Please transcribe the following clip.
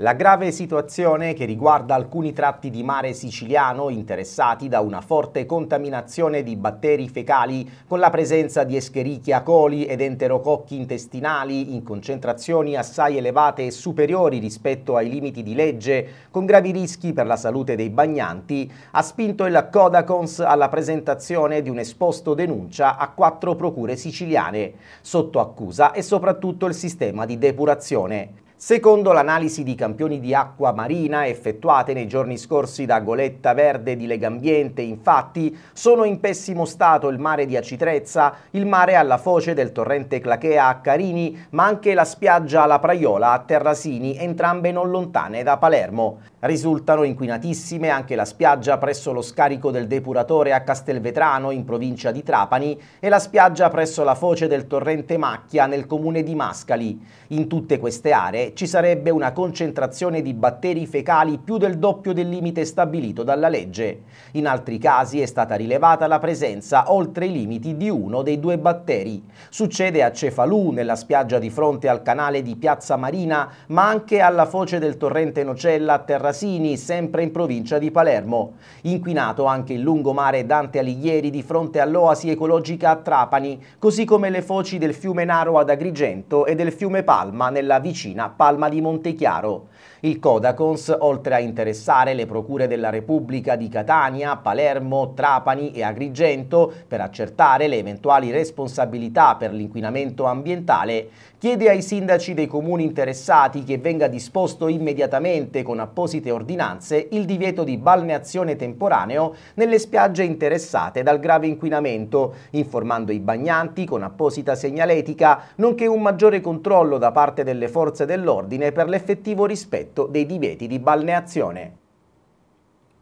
La grave situazione che riguarda alcuni tratti di mare siciliano interessati da una forte contaminazione di batteri fecali con la presenza di Escherichia coli ed enterococchi intestinali in concentrazioni assai elevate e superiori rispetto ai limiti di legge, con gravi rischi per la salute dei bagnanti, ha spinto il Codacons alla presentazione di un esposto denuncia a quattro procure siciliane, sotto accusa e soprattutto il sistema di depurazione. Secondo l'analisi di campioni di acqua marina effettuate nei giorni scorsi da Goletta Verde di Legambiente, infatti, sono in pessimo stato il mare di Acitrezza, il mare alla foce del torrente Clachea a Carini, ma anche la spiaggia alla Praiola a Terrasini, entrambe non lontane da Palermo. Risultano inquinatissime anche la spiaggia presso lo scarico del depuratore a Castelvetrano in provincia di Trapani e la spiaggia presso la foce del torrente Macchia nel comune di Mascali. In tutte queste aree ci sarebbe una concentrazione di batteri fecali più del doppio del limite stabilito dalla legge. In altri casi è stata rilevata la presenza oltre i limiti di uno dei due batteri. Succede a Cefalù, nella spiaggia di fronte al canale di Piazza Marina, ma anche alla foce del torrente Nocella a Terra Casini, sempre in provincia di Palermo. Inquinato anche il lungomare Dante Alighieri di fronte all'oasi ecologica a Trapani, così come le foci del fiume Naro ad Agrigento e del fiume Palma nella vicina Palma di Montechiaro. Il Codacons, oltre a interessare le procure della Repubblica di Catania, Palermo, Trapani e Agrigento per accertare le eventuali responsabilità per l'inquinamento ambientale, chiede ai sindaci dei comuni interessati che venga disposto immediatamente con apposite apposite ordinanze il divieto di balneazione temporaneo nelle spiagge interessate dal grave inquinamento, informando i bagnanti con apposita segnaletica, nonché un maggiore controllo da parte delle forze dell'ordine per l'effettivo rispetto dei divieti di balneazione.